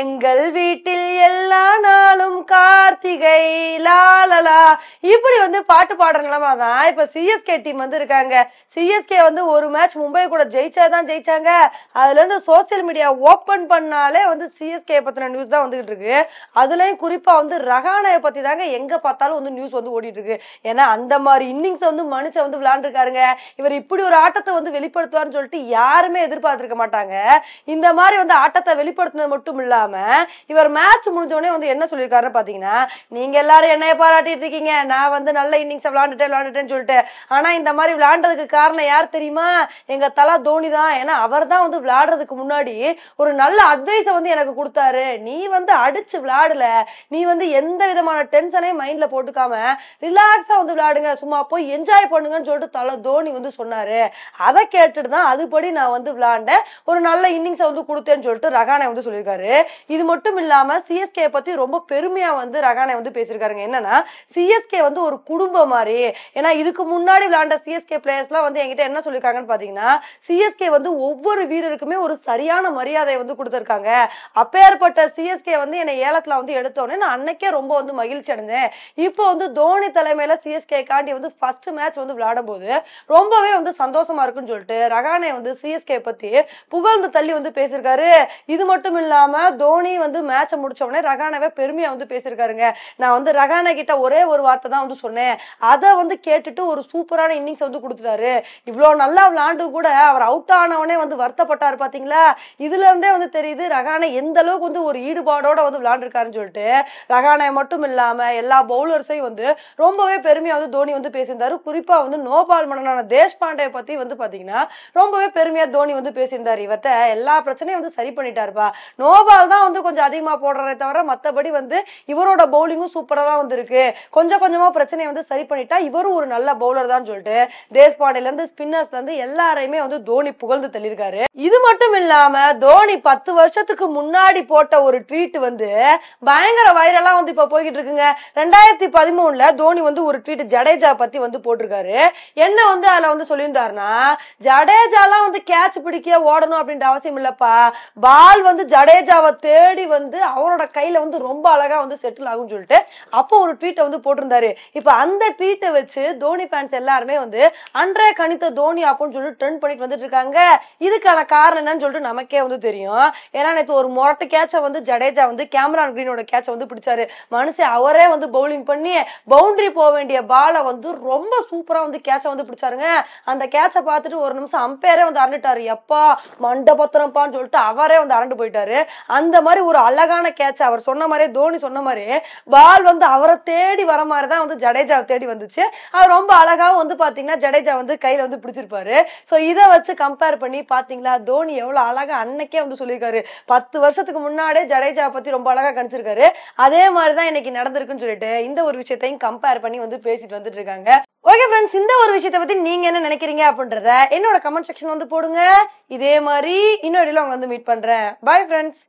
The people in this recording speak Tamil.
எங்கள் வீட்டில் எல்லா நாளும் கார்த்திகை லாலலா இப்படி வந்து பாட்டு நிலமா தான் இப்போ சிஎஸ்கே டீம் வந்து இருக்காங்க சிஎஸ்கே வந்து ஒரு மேட்ச் மும்பை கூட ஜெயிச்சா தான் ஜெயிச்சாங்க அதுலேருந்து சோசியல் மீடியா ஓப்பன் பண்ணாலே வந்து சிஎஸ்கே பற்றின நியூஸ் தான் வந்துகிட்டு இருக்கு அதுலேயும் குறிப்பாக வந்து ரஹானாயை பற்றி தாங்க எங்கே பார்த்தாலும் வந்து நியூஸ் வந்து ஓடிட்டு இருக்கு ஏன்னா அந்த மாதிரி இன்னிங்ஸை வந்து மனுஷன் வந்து விளாண்டுருக்காருங்க இவர் இப்படி ஒரு ஆட்டத்தை வந்து வெளிப்படுத்துவார்னு சொல்லிட்டு யாருமே எதிர்பார்த்துருக்க மாட்டாங்க இந்த மாதிரி வந்து ஆட்டத்தை வெளிப்படுத்தினது மட்டும் இல்லாமல் இவர் மேட்ச் மேட்ச் முடிஞ்சோடனே வந்து என்ன சொல்லியிருக்காரு பார்த்தீங்கன்னா நீங்கள் எல்லாரும் என்னைய பாராட்டிட்டு இருக்கீங்க நான் வந்து நல்ல இன்னிங்ஸை விளாண்டுட்டேன் விளாண்டுட்டேன்னு சொல்லிட்டு ஆனால் இந்த மாதிரி விளாண்டதுக்கு காரணம் யார் தெரியுமா எங்கள் தலா தோனி தான் ஏன்னா அவர் தான் வந்து விளாடுறதுக்கு முன்னாடி ஒரு நல்ல அட்வைஸை வந்து எனக்கு கொடுத்தாரு நீ வந்து அடிச்சு விளாடல நீ வந்து எந்த விதமான டென்ஷனையும் மைண்டில் போட்டுக்காம ரிலாக்ஸாக வந்து விளாடுங்க சும்மா போய் என்ஜாய் பண்ணுங்கன்னு சொல்லிட்டு தலை தோனி வந்து சொன்னார் அதை கேட்டுட்டு தான் அதுபடி நான் வந்து விளாண்டேன் ஒரு நல்ல இன்னிங்ஸை வந்து கொடுத்தேன்னு சொல்லிட்டு ரகானே வந்து சொல்லியிருக்காரு இது மட்டும் இல்லாமல் சி சிஎஸ்கே பத்தி ரொம்ப பெருமையா வந்து ரகானே வந்து பேசியிருக்காருங்க என்னன்னா சிஎஸ்கே வந்து ஒரு குடும்பம் மாதிரி ஏன்னா இதுக்கு முன்னாடி விளையாண்ட சிஎஸ்கே பிளேயர்ஸ்லாம் வந்து என்கிட்ட என்ன சொல்லியிருக்காங்கன்னு பாத்தீங்கன்னா சிஎஸ்கே வந்து ஒவ்வொரு வீரருக்குமே ஒரு சரியான மரியாதையை வந்து கொடுத்துருக்காங்க அப்பேற்பட்ட சிஎஸ்கே வந்து என்னை ஏலத்துல வந்து எடுத்தோடனே நான் அன்னைக்கே ரொம்ப வந்து மகிழ்ச்சி அடைஞ்சேன் இப்போ வந்து தோனி தலைமையில சிஎஸ்கே காண்டி வந்து ஃபர்ஸ்ட் மேட்ச் வந்து விளையாடும் போது ரொம்பவே வந்து சந்தோஷமா இருக்குன்னு சொல்லிட்டு ரகானே வந்து சிஎஸ்கே பத்தி புகழ்ந்து தள்ளி வந்து பேசியிருக்காரு இது மட்டும் இல்லாம தோனி வந்து மேட்சை முடிச்ச உடனே ரகானாவே பெருமையா வந்து பேசியிருக்காருங்க நான் வந்து ரகானா கிட்ட ஒரே ஒரு வார்த்தை தான் வந்து சொன்னேன் அதை வந்து கேட்டுட்டு ஒரு சூப்பரான இன்னிங்ஸ் வந்து கொடுத்துட்டாரு இவ்வளோ நல்லா விளாண்டு கூட அவர் அவுட் ஆனவனே வந்து வருத்தப்பட்டார் பார்த்தீங்களா இதுல இருந்தே வந்து தெரியுது ரகானை எந்த அளவுக்கு வந்து ஒரு ஈடுபாடோட வந்து விளாண்டுருக்காருன்னு சொல்லிட்டு ரகானை மட்டும் இல்லாம எல்லா பவுலர்ஸையும் வந்து ரொம்பவே பெருமையா வந்து தோனி வந்து பேசியிருந்தாரு குறிப்பா வந்து நோபால் மன்னனான பாண்டே பத்தி வந்து பாத்தீங்கன்னா ரொம்பவே பெருமையா தோனி வந்து பேசியிருந்தாரு இவர்கிட்ட எல்லா பிரச்சனையும் வந்து சரி பண்ணிட்டாருப்பா நோபால் தான் வந்து கொஞ்சம் அதிகமா போடுற தவிர மற்றபடி வந்து இவரோட பவுலிங்கும் சூப்பராக தான் வந்திருக்கு கொஞ்சம் கொஞ்சமாக பிரச்சனையை வந்து சரி பண்ணிட்டா இவரும் ஒரு நல்ல பவுலர் தான் சொல்லிட்டு தேஸ்பாண்டேலேருந்து ஸ்பின்னர்ஸ்லேருந்து எல்லாரையுமே வந்து தோனி புகழ்ந்து தள்ளியிருக்காரு இது மட்டும் இல்லாமல் தோனி பத்து வருஷத்துக்கு முன்னாடி போட்ட ஒரு ட்வீட் வந்து பயங்கர வைரலாக வந்து இப்போ போய்கிட்டு இருக்குங்க ரெண்டாயிரத்தி பதிமூணுல தோனி வந்து ஒரு ட்வீட் ஜடேஜா பத்தி வந்து போட்டிருக்காரு என்ன வந்து அதுல வந்து சொல்லியிருந்தாருன்னா ஜடேஜாலாம் வந்து கேட்ச் பிடிக்க ஓடணும் அப்படின்ற அவசியம் இல்லப்பா பால் வந்து ஜடேஜாவை தேடி வந்து அவரோட கையில வந்து ரொம்ப அழகா வந்து செட்டில் ஆகும்னு சொல்லிட்டு அப்போ ஒரு ட்வீட்டை வந்து போட்டிருந்தாரு இப்ப அந்த ட்வீட்டை வச்சு தோனி ஃபேன்ஸ் எல்லாருமே வந்து அன்றைய கணித்த தோனி அப்படின்னு சொல்லிட்டு ட்ரெண்ட் பண்ணிட்டு வந்துட்டு இருக்காங்க இதுக்கான காரணம் என்னன்னு சொல்லிட்டு நமக்கே வந்து தெரியும் ஏன்னா நேற்று ஒரு முரட்டு கேட்சை வந்து ஜடேஜா வந்து கேமரான் கிரீனோட கேட்சை வந்து பிடிச்சாரு மனுஷன் அவரே வந்து பவுலிங் பண்ணி பவுண்டரி போக வேண்டிய பாலை வந்து ரொம்ப சூப்பரா வந்து கேட்சை வந்து பிடிச்சாருங்க அந்த கேட்ச பார்த்துட்டு ஒரு நிமிஷம் அம்பேரே வந்து அரண்டுட்டாரு எப்பா மண்டபத்திரம்ப்பான்னு சொல்லிட்டு அவரே வந்து அரண்டு போயிட்டாரு அந்த மாதிரி ஒரு அழகான கே கேட்ச் அவர் சொன்ன மாதிரியே தோனி சொன்ன மாதிரியே பால் வந்து அவரை தேடி வர மாதிரி தான் வந்து ஜடேஜாவை தேடி வந்துச்சு அவர் ரொம்ப அழகாக வந்து பார்த்தீங்கன்னா ஜடேஜா வந்து கையில் வந்து பிடிச்சிருப்பாரு ஸோ இதை வச்சு கம்பேர் பண்ணி பார்த்தீங்களா தோனி எவ்வளோ அழகாக அன்னைக்கே வந்து சொல்லியிருக்காரு பத்து வருஷத்துக்கு முன்னாடியே ஜடேஜாவை பற்றி ரொம்ப அழகாக கணிச்சிருக்காரு அதே மாதிரி தான் இன்னைக்கு நடந்திருக்குன்னு சொல்லிட்டு இந்த ஒரு விஷயத்தையும் கம்பேர் பண்ணி வந்து பேசிட்டு வந்துட்டு இருக்காங்க ஓகே ஃப்ரெண்ட்ஸ் இந்த ஒரு விஷயத்தை பத்தி நீங்க என்ன நினைக்கிறீங்க அப்படின்றத என்னோட கமெண்ட் செக்ஷன் வந்து போடுங்க இதே மாதிரி இன்னொரு அவங்க வந்து மீட் பண்றேன் பாய் ஃப்ரெண்ட்ஸ்